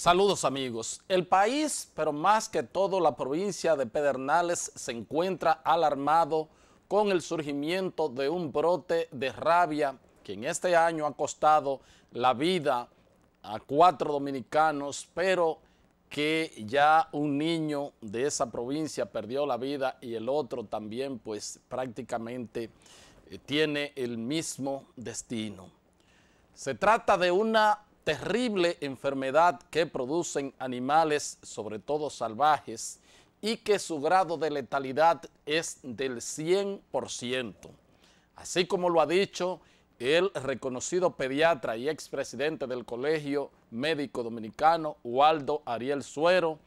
Saludos amigos. El país, pero más que todo la provincia de Pedernales, se encuentra alarmado con el surgimiento de un brote de rabia que en este año ha costado la vida a cuatro dominicanos, pero que ya un niño de esa provincia perdió la vida y el otro también pues prácticamente eh, tiene el mismo destino. Se trata de una terrible enfermedad que producen animales, sobre todo salvajes, y que su grado de letalidad es del 100%. Así como lo ha dicho el reconocido pediatra y expresidente del Colegio Médico Dominicano, Waldo Ariel Suero,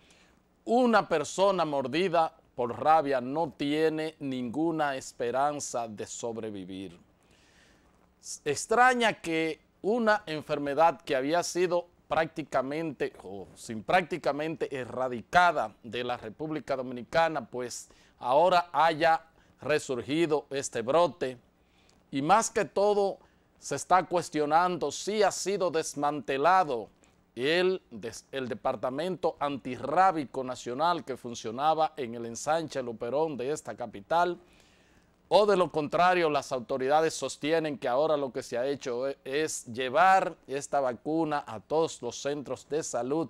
una persona mordida por rabia no tiene ninguna esperanza de sobrevivir. Extraña que una enfermedad que había sido prácticamente o sin prácticamente erradicada de la República Dominicana, pues ahora haya resurgido este brote y más que todo se está cuestionando si ha sido desmantelado el, el Departamento Antirrábico Nacional que funcionaba en el ensanche Luperón de esta capital o de lo contrario, las autoridades sostienen que ahora lo que se ha hecho e, es llevar esta vacuna a todos los centros de salud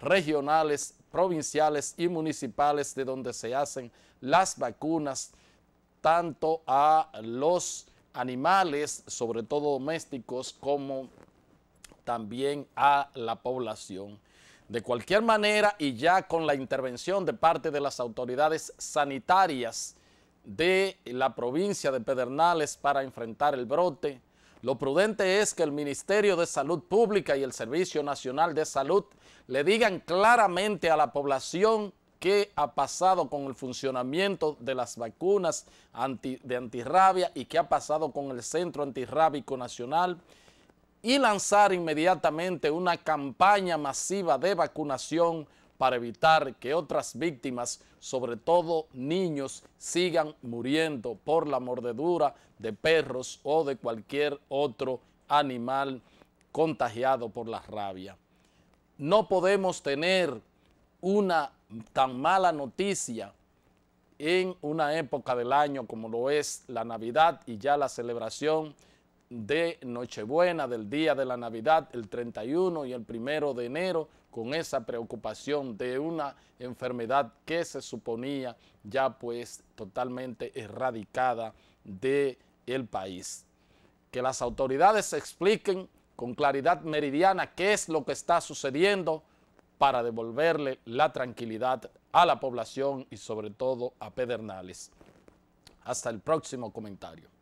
regionales, provinciales y municipales de donde se hacen las vacunas, tanto a los animales, sobre todo domésticos, como también a la población. De cualquier manera, y ya con la intervención de parte de las autoridades sanitarias, de la provincia de Pedernales para enfrentar el brote. Lo prudente es que el Ministerio de Salud Pública y el Servicio Nacional de Salud le digan claramente a la población qué ha pasado con el funcionamiento de las vacunas de antirrabia y qué ha pasado con el Centro Antirrábico Nacional y lanzar inmediatamente una campaña masiva de vacunación para evitar que otras víctimas, sobre todo niños, sigan muriendo por la mordedura de perros o de cualquier otro animal contagiado por la rabia. No podemos tener una tan mala noticia en una época del año como lo es la Navidad y ya la celebración de Nochebuena, del día de la Navidad, el 31 y el 1 de enero, con esa preocupación de una enfermedad que se suponía ya pues totalmente erradicada del el país. Que las autoridades expliquen con claridad meridiana qué es lo que está sucediendo para devolverle la tranquilidad a la población y sobre todo a Pedernales. Hasta el próximo comentario.